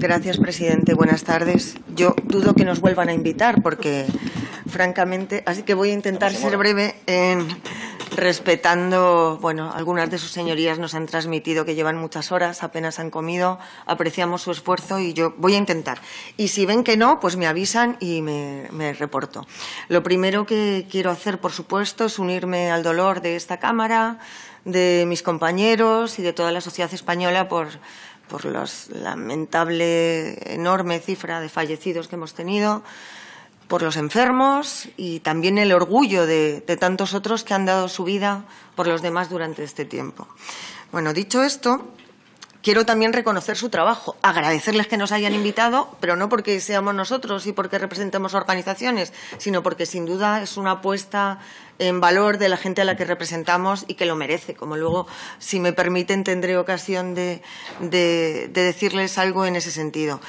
Gracias, presidente. Buenas tardes. Yo dudo que nos vuelvan a invitar porque, francamente, así que voy a intentar ser breve en respetando, bueno, algunas de sus señorías nos han transmitido que llevan muchas horas, apenas han comido, apreciamos su esfuerzo y yo voy a intentar. Y si ven que no, pues me avisan y me, me reporto. Lo primero que quiero hacer, por supuesto, es unirme al dolor de esta Cámara, de mis compañeros y de toda la sociedad española por por la lamentable, enorme cifra de fallecidos que hemos tenido, por los enfermos y también el orgullo de, de tantos otros que han dado su vida por los demás durante este tiempo. Bueno, dicho esto, quiero también reconocer su trabajo, agradecerles que nos hayan invitado, pero no porque seamos nosotros y porque representemos organizaciones, sino porque sin duda es una apuesta en valor de la gente a la que representamos y que lo merece. Como luego, si me permiten, tendré ocasión de, decirles algo en ese sentido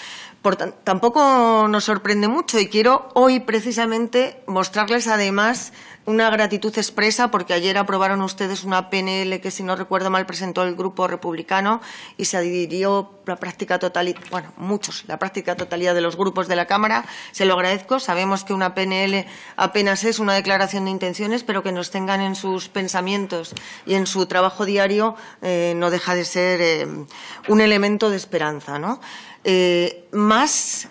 tampoco nos sorprende mucho y quiero hoy precisamente mostrarles además una gratitud expresa porque ayer aprobaron ustedes una PNL que si no recuerdo mal presentó el grupo republicano y se adhirió la práctica total bueno, muchos, la práctica totalidad de los grupos de la Cámara. Se lo agradezco. Sabemos que una PNL apenas es una declaración de intenciones, pero que nos tengan en sus pensamientos y en su trabajo diario eh, no deja de ser eh, un elemento de esperanza, ¿no? Eh, más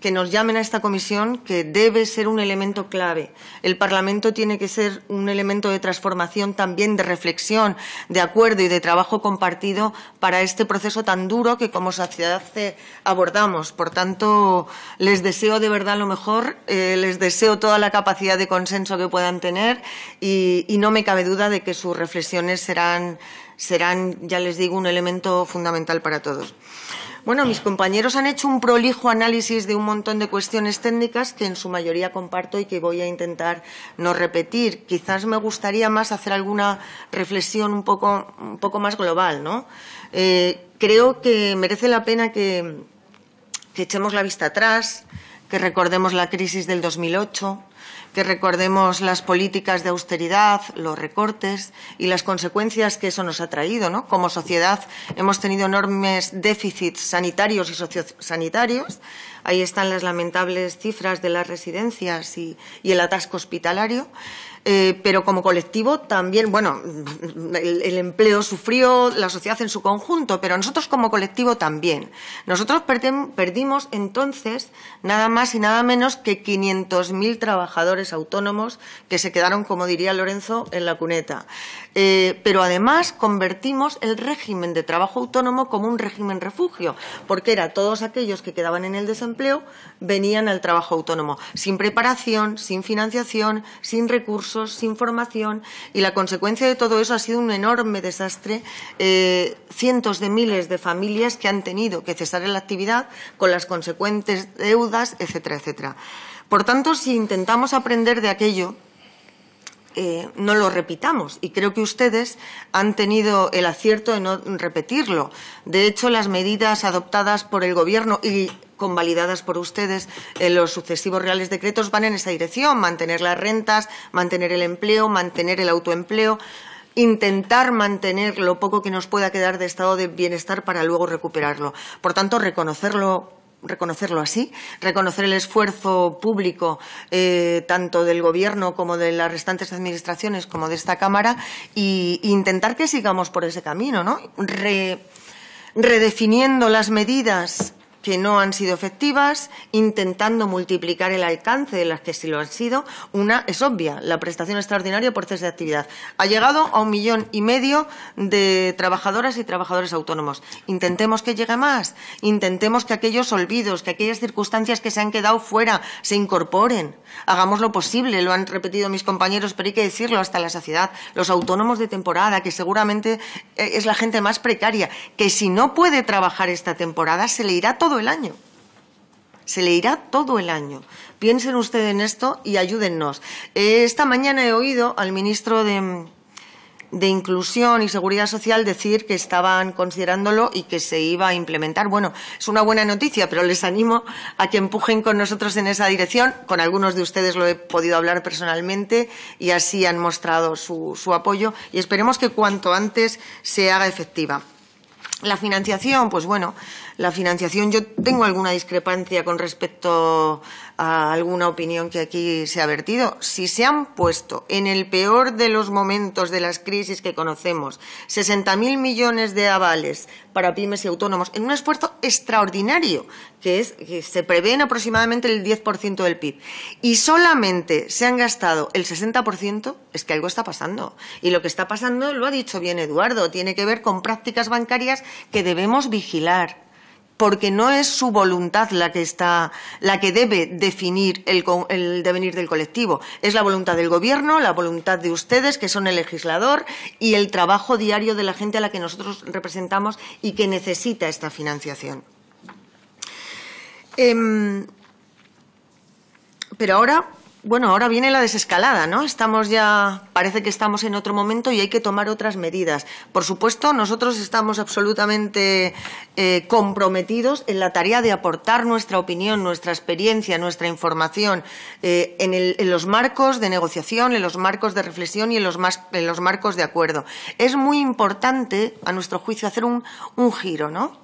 que nos llamen a esta comisión que debe ser un elemento clave. El Parlamento tiene que ser un elemento de transformación también, de reflexión, de acuerdo y de trabajo compartido para este proceso tan duro que como sociedad eh, abordamos. Por tanto, les deseo de verdad lo mejor, eh, les deseo toda la capacidad de consenso que puedan tener y, no me cabe duda de que sus reflexiones serán, ya les digo, un elemento fundamental para todos. Bueno, mis compañeros han hecho un prolijo análisis de un montón de cuestiones técnicas que en su mayoría comparto y que voy a intentar no repetir. Quizás me gustaría más hacer alguna reflexión un poco, un poco más global, ¿no? Eh, creo que merece la pena que, que echemos la vista atrás, que recordemos la crisis del 2008, que recordemos las políticas de austeridad, los recortes y las consecuencias que eso nos ha traído. ¿no? Como sociedad hemos tenido enormes déficits sanitarios y sociosanitarios. Ahí están las lamentables cifras de las residencias y, el atasco hospitalario. Eh, pero como colectivo también, bueno, el, el, empleo sufrió, la sociedad en su conjunto, pero nosotros como colectivo también. Nosotros perdimos entonces nada más y nada menos que 500.000 trabajadores trabajadores autónomos que se quedaron, como diría Lorenzo, en la cuneta. Eh, pero además convertimos el régimen de trabajo autónomo como un régimen refugio, porque era todos aquellos que quedaban en el desempleo venían al trabajo autónomo, sin preparación, sin financiación, sin recursos, sin formación, y la consecuencia de todo eso ha sido un enorme desastre. Eh, cientos de miles de familias que han tenido que cesar en la actividad con las consecuentes deudas, etcétera, etcétera. Por tanto, si intentamos aprender de aquello, eh, no lo repitamos. Y creo que ustedes han tenido el acierto de no repetirlo. De hecho, las medidas adoptadas por el Gobierno y convalidadas por ustedes en los sucesivos reales decretos van en esa dirección, mantener las rentas, mantener el empleo, mantener el autoempleo, intentar mantener lo poco que nos pueda quedar de estado de bienestar para luego recuperarlo. Por tanto, reconocerlo reconocerlo así, reconocer el esfuerzo público eh, tanto del Gobierno como de las restantes administraciones como de esta Cámara e intentar que sigamos por ese camino, ¿no? redefiniendo las medidas que no han sido efectivas, intentando multiplicar el alcance de las que sí lo han sido. Una es obvia, la prestación extraordinaria por cese de actividad. Ha llegado a un millón y medio de trabajadoras y trabajadores autónomos. Intentemos que llegue más, intentemos que aquellos olvidos, que aquellas circunstancias que se han quedado fuera se incorporen. Hagamos lo posible, lo han repetido mis compañeros, pero hay que decirlo hasta la saciedad. Los autónomos de temporada, que seguramente eh, es la gente más precaria, que si no puede trabajar esta temporada se le irá todo el año. Se le irá todo el año. Piensen ustedes en esto y ayúdennos. Eh, esta mañana he oído al ministro de, Inclusión y Seguridad Social decir que estaban considerándolo y que se iba a implementar. Bueno, es una buena noticia, pero les animo a que empujen con nosotros en esa dirección. Con algunos de ustedes lo he podido hablar personalmente y así han mostrado su apoyo y esperemos que cuanto antes se haga efectiva. La financiación, pues bueno, la financiación yo tengo alguna discrepancia con respecto alguna opinión que aquí se ha vertido, si se han puesto en el peor de los momentos de las crisis que conocemos 60.000 millones de avales para pymes y autónomos en un esfuerzo extraordinario, que, es, que se prevén aproximadamente el 10% del PIB, y solamente se han gastado el 60%, es que algo está pasando. Y lo que está pasando, lo ha dicho bien Eduardo, tiene que ver con prácticas bancarias que debemos vigilar porque no es su voluntad la que debe definir el, devenir del colectivo. Es la voluntad del gobierno, la voluntad de ustedes, que son el legislador, y el trabajo diario de la gente a la que nosotros representamos y que necesita esta financiación. Em, pero ahora bueno, ahora viene la desescalada, ¿no? Estamos ya, parece que estamos en otro momento y hay que tomar otras medidas. Por supuesto, nosotros estamos absolutamente eh, comprometidos en la tarea de aportar nuestra opinión, nuestra experiencia, nuestra información eh, en, los marcos de negociación, en los marcos de reflexión y en los, marcos de acuerdo. Es muy importante, a nuestro juicio, hacer un, un giro, ¿no?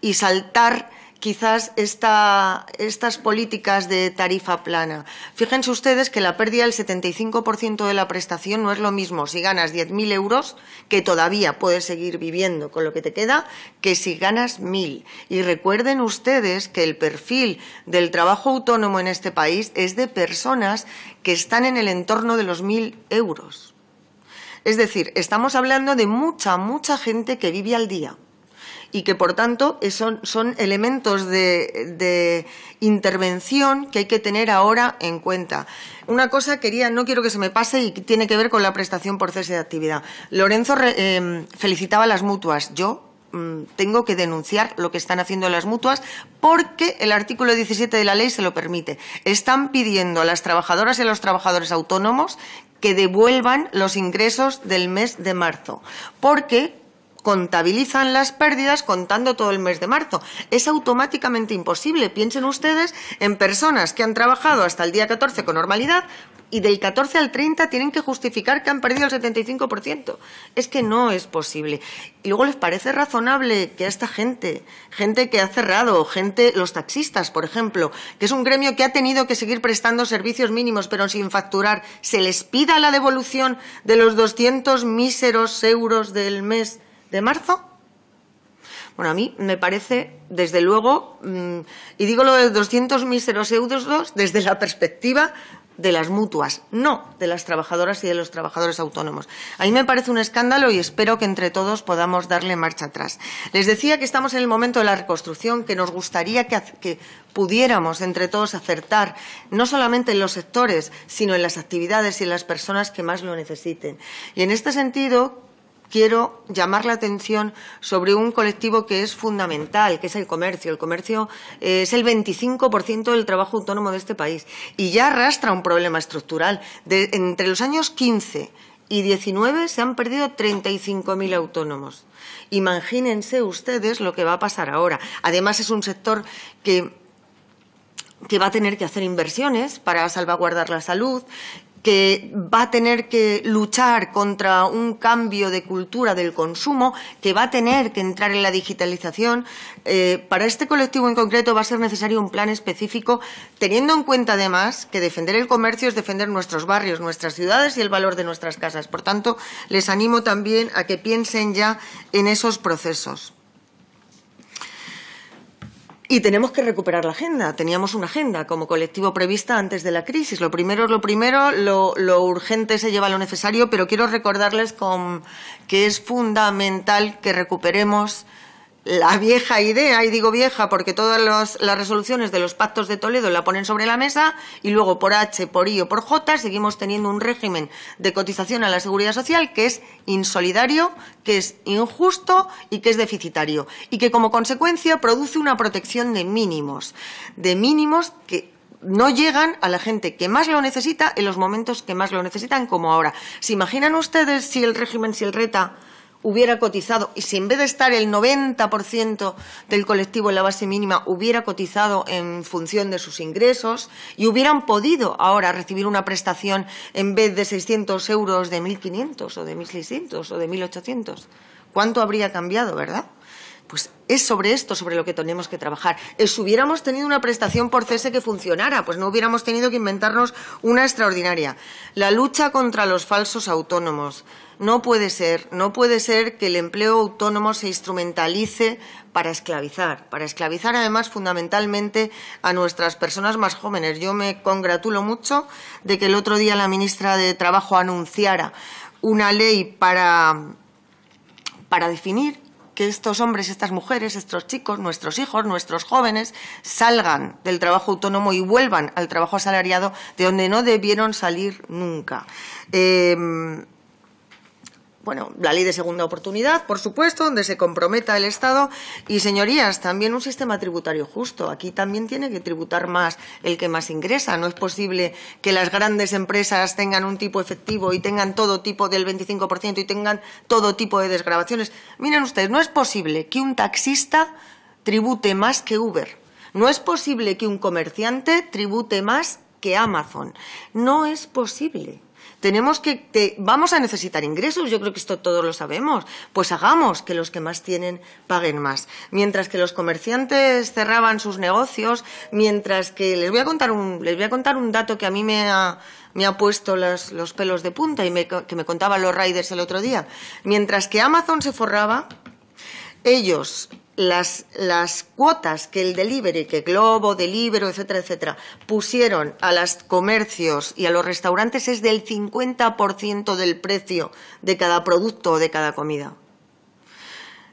Y saltar quizás estas políticas de tarifa plana. Fíjense ustedes que la pérdida del 75% de la prestación no es lo mismo si ganas 10.000 euros, que todavía puedes seguir viviendo con lo que te queda, que si ganas 1.000. Y recuerden ustedes que el perfil del trabajo autónomo en este país es de personas que están en el entorno de los 1.000 euros. Es decir, estamos hablando de mucha, mucha gente que vive al día y que por tanto eh, son, elementos de, intervención que hay que tener ahora en cuenta. Una cosa quería, no quiero que se me pase y tiene que ver con la prestación por cese de actividad. Lorenzo eh, felicitaba a las mutuas. Yo mm, tengo que denunciar lo que están haciendo las mutuas porque el artículo 17 de la ley se lo permite. Están pidiendo a las trabajadoras y a los trabajadores autónomos que devuelvan los ingresos del mes de marzo, porque contabilizan las pérdidas contando todo el mes de marzo. Es automáticamente imposible. Piensen ustedes en personas que han trabajado hasta el día 14 con normalidad y del 14 al 30 tienen que justificar que han perdido el 75%. Es que no es posible. Y luego les parece razonable que a esta gente, gente que ha cerrado, gente, los taxistas, por ejemplo, que es un gremio que ha tenido que seguir prestando servicios mínimos pero sin facturar, se les pida la devolución de los 200 míseros euros del mes de marzo. Bueno, a mí me parece, desde luego, mm, y digo lo de 200 euros desde la perspectiva de las mutuas, no de las trabajadoras y de los trabajadores autónomos. A mí me parece un escándalo y espero que entre todos podamos darle marcha atrás. Les decía que estamos en el momento de la reconstrucción, que nos gustaría que, que pudiéramos entre todos acertar, no solamente en los sectores, sino en las actividades y en las personas que más lo necesiten. Y en este sentido, quiero llamar la atención sobre un colectivo que es fundamental, que es el comercio. El comercio eh, es el 25% del trabajo autónomo de este país y ya arrastra un problema estructural. entre los años 15 y 19 se han perdido 35.000 autónomos. Imagínense ustedes lo que va a pasar ahora. Además, es un sector que va a tener que hacer inversiones para salvaguardar la salud, que va a tener que luchar contra un cambio de cultura del consumo, que va a tener que entrar en la digitalización. Eh, para este colectivo en concreto va a ser necesario un plan específico, teniendo en cuenta además que defender el comercio es defender nuestros barrios, nuestras ciudades y el valor de nuestras casas. Por tanto, les animo también a que piensen ya en esos procesos. Y tenemos que recuperar la agenda. Teníamos una agenda como colectivo prevista antes de la crisis. Lo primero es lo primero, lo, urgente se lleva lo necesario, pero quiero recordarles que es fundamental que recuperemos la vieja idea, y digo vieja porque todas las resoluciones de los pactos de Toledo la ponen sobre la mesa, y luego por H, por I o por J seguimos teniendo un régimen de cotización a la seguridad social que es insolidario, que es injusto y que es deficitario, y que como consecuencia produce una protección de mínimos, de mínimos que no llegan a la gente que más lo necesita en los momentos que más lo necesitan, como ahora. ¿Se imaginan ustedes si el régimen, si el RETA hubiera cotizado, y si en vez de estar el 90% del colectivo en la base mínima hubiera cotizado en función de sus ingresos y hubieran podido ahora recibir una prestación en vez de 600 euros de 1.500 o de 1.600 o de 1.800, ¿cuánto habría cambiado, verdad? Pues es sobre esto sobre lo que tenemos que trabajar. Eh, si hubiéramos tenido una prestación por cese que funcionara, pues no hubiéramos tenido que inventarnos una extraordinaria. La lucha contra los falsos autónomos. No puede ser, no puede ser que el empleo autónomo se instrumentalice para esclavizar, para esclavizar además fundamentalmente a nuestras personas más jóvenes. Yo me congratulo mucho de que el otro día la ministra de Trabajo anunciara una ley para, para definir que estos hombres, estas mujeres, estos chicos, nuestros hijos, nuestros jóvenes salgan del trabajo autónomo y vuelvan al trabajo asalariado de donde no debieron salir nunca. Eh, bueno, la ley de segunda oportunidad, por supuesto, donde se comprometa el Estado. Y, señorías, también un sistema tributario justo. Aquí también tiene que tributar más el que más ingresa. No es posible que las grandes empresas tengan un tipo efectivo y tengan todo tipo del 25% y tengan todo tipo de desgrabaciones. Miren ustedes, no es posible que un taxista tribute más que Uber. No es posible que un comerciante tribute más que Amazon. No es posible tenemos que, vamos a necesitar ingresos, yo creo que esto todos lo sabemos, pues hagamos que los que más tienen paguen más. Mientras que los comerciantes cerraban sus negocios, mientras que les voy a contar un, les voy a contar un dato que a mí me ha, puesto los pelos de punta y que me contaban los riders el otro día. Mientras que Amazon se forraba, ellos las, las, cuotas que el delivery, que Globo, Delibero, etcétera, etcétera, pusieron a los comercios y a los restaurantes es del 50% del precio de cada producto o de cada comida.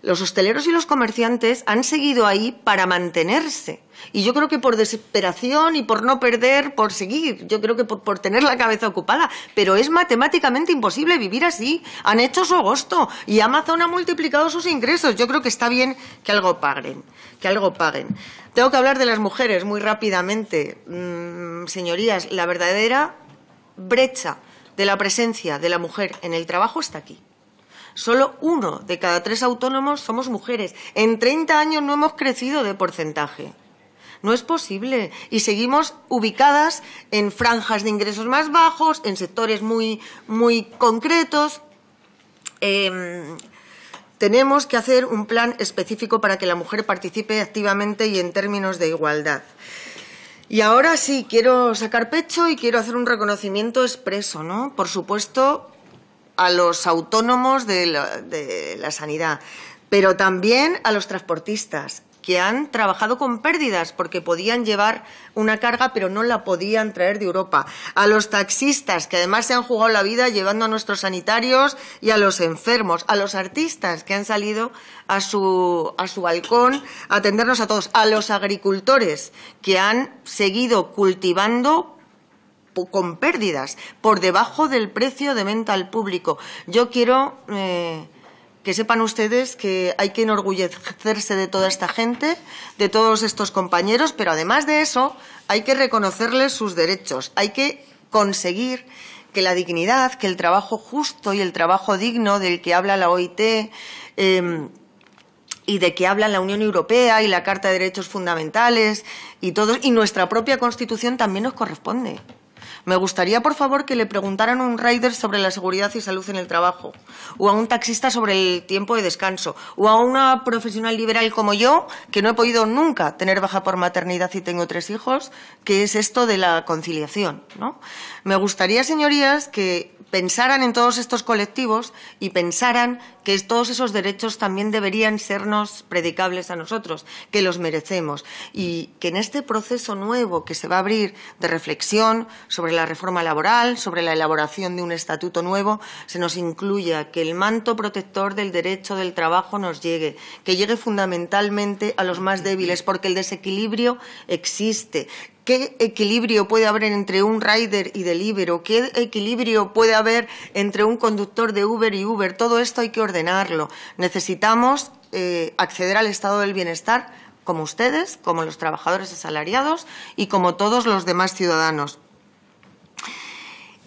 Los hosteleros y los comerciantes han seguido ahí para mantenerse. Y yo creo que por desesperación y por no perder, por seguir, yo creo que por, por tener la cabeza ocupada. Pero es matemáticamente imposible vivir así. Han hecho su agosto y Amazon ha multiplicado sus ingresos. Yo creo que está bien que algo paguen. Que algo paguen. Tengo que hablar de las mujeres muy rápidamente. Mm, señorías, la verdadera brecha de la presencia de la mujer en el trabajo está aquí. Solo uno de cada tres autónomos somos mujeres. En 30 años no hemos crecido de porcentaje. No es posible. Y seguimos ubicadas en franjas de ingresos más bajos, en sectores muy, muy concretos. Em, tenemos que hacer un plan específico para que la mujer participe activamente y en términos de igualdad. Y ahora sí, quiero sacar pecho y quiero hacer un reconocimiento expreso, ¿no? Por supuesto, a los autónomos de la, sanidad, pero también a los transportistas que han trabajado con pérdidas porque podían llevar una carga pero no la podían traer de Europa. A los taxistas que además se han jugado la vida llevando a nuestros sanitarios y a los enfermos. A los artistas que han salido a su, a su balcón a atendernos a todos. A los agricultores que han seguido cultivando con pérdidas, por debajo del precio de venta al público. Yo quiero eh, que sepan ustedes que hay que enorgullecerse de toda esta gente, de todos estos compañeros, pero además de eso hay que reconocerles sus derechos, hay que conseguir que la dignidad, que el trabajo justo y el trabajo digno del que habla la OIT, em, y de que habla la Unión Europea y la Carta de Derechos Fundamentales y todo, y nuestra propia Constitución también nos corresponde. Me gustaría, por favor, que le preguntaran a un rider sobre la seguridad y salud en el trabajo, o a un taxista sobre el tiempo de descanso, o a una profesional liberal como yo, que no he podido nunca tener baja por maternidad y tengo tres hijos, que es esto de la conciliación. ¿no? Me gustaría, señorías, que pensaran en todos estos colectivos y pensaran que todos esos derechos también deberían sernos predicables a nosotros, que los merecemos y que en este proceso nuevo que se va a abrir de reflexión sobre la reforma laboral, sobre la elaboración de un estatuto nuevo, se nos incluya que el manto protector del derecho del trabajo nos llegue, que llegue fundamentalmente a los más débiles, porque el desequilibrio existe, ¿Qué equilibrio puede haber entre un rider y delivery? ¿Qué equilibrio puede haber entre un conductor de Uber y Uber? Todo esto hay que ordenarlo. Necesitamos eh, acceder al estado del bienestar como ustedes, como los trabajadores asalariados y como todos los demás ciudadanos.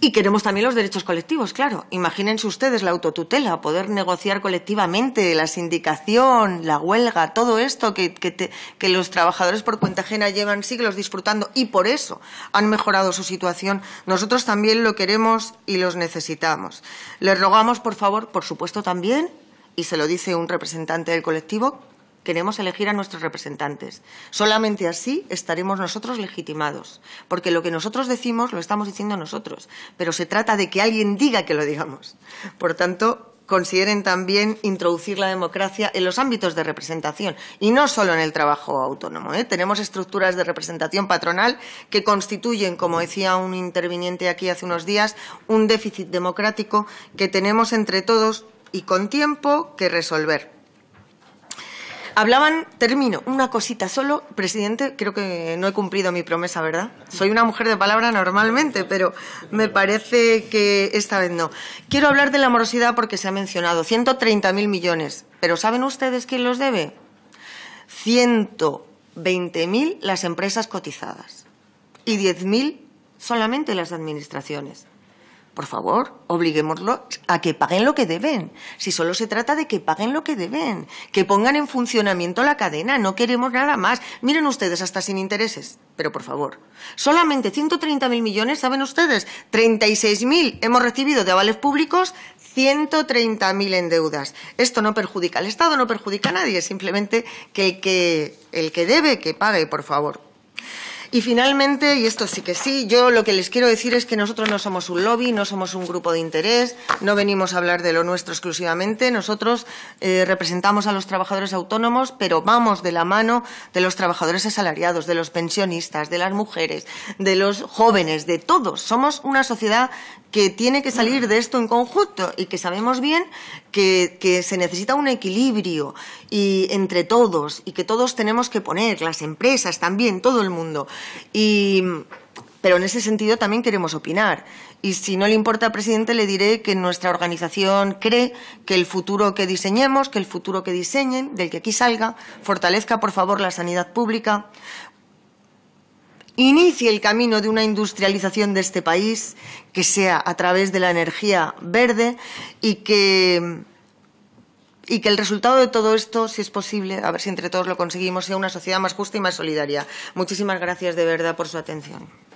Y queremos también los derechos colectivos, claro. Imagínense ustedes la autotutela, poder negociar colectivamente, la sindicación, la huelga, todo esto que, los trabajadores por cuenta ajena llevan siglos disfrutando y por eso han mejorado su situación. Nosotros también lo queremos y los necesitamos. Les rogamos, por favor, por supuesto también, y se lo dice un representante del colectivo, Queremos elegir a nuestros representantes. Solamente así estaremos nosotros legitimados, porque lo que nosotros decimos lo estamos diciendo nosotros, pero se trata de que alguien diga que lo digamos. Por tanto, consideren también introducir la democracia en los ámbitos de representación y no solo en el trabajo autónomo. ¿eh? Tenemos estructuras de representación patronal que constituyen, como decía un interviniente aquí hace unos días, un déficit democrático que tenemos entre todos y con tiempo que resolver. Hablaban, termino, una cosita solo. Presidente, creo que no he cumplido mi promesa, ¿verdad? Soy una mujer de palabra normalmente, pero me parece que esta vez no. Quiero hablar de la morosidad porque se ha mencionado. 130.000 millones. Pero ¿saben ustedes quién los debe? 120.000 las empresas cotizadas y 10.000 solamente las administraciones. Por favor, obliguémoslo a que paguen lo que deben. Si solo se trata de que paguen lo que deben, que pongan en funcionamiento la cadena, no queremos nada más. Miren ustedes, hasta sin intereses. Pero por favor, solamente 130.000 millones, ¿saben ustedes? 36.000 hemos recibido de avales públicos, 130.000 en deudas. Esto no perjudica al Estado, no perjudica a nadie, simplemente que que, el que debe, que pague, por favor. Y finalmente, y esto sí que sí, yo lo que les quiero decir es que nosotros no somos un lobby, no somos un grupo de interés, no venimos a hablar de lo nuestro exclusivamente. Nosotros eh, representamos a los trabajadores autónomos, pero vamos de la mano de los trabajadores asalariados, de los pensionistas, de las mujeres, de los jóvenes, de todos. Somos una sociedad que tiene que salir de esto en conjunto y que sabemos bien que, se necesita un equilibrio y entre todos y que todos tenemos que poner, las empresas también, todo el mundo. pero en ese sentido también queremos opinar. Y si no le importa presidente, le diré que nuestra organización cree que el futuro que diseñemos, que el futuro que diseñen, del que aquí salga, fortalezca, por favor, la sanidad pública, inicie el camino de una industrialización de este país que sea a través de la energía verde y que, y que el resultado de todo esto, si es posible, a ver si entre todos lo conseguimos, sea una sociedad más justa y más solidaria. Muchísimas gracias de verdad por su atención.